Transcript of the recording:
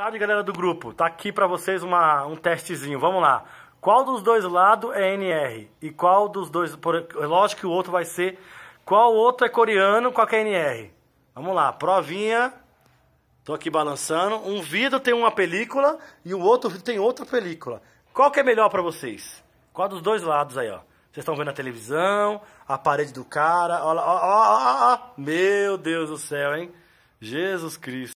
Tarde, galera do grupo. Tá aqui para vocês uma, um testezinho. Vamos lá. Qual dos dois lados é NR? E qual dos dois... Por, lógico que o outro vai ser... Qual outro é coreano, qual que é NR? Vamos lá. Provinha. Tô aqui balançando. Um vidro tem uma película e o outro vidro tem outra película. Qual que é melhor para vocês? Qual dos dois lados aí, ó? Vocês estão vendo a televisão, a parede do cara. Olha, ó, ó, ó, ó. Meu Deus do céu, hein? Jesus Cristo.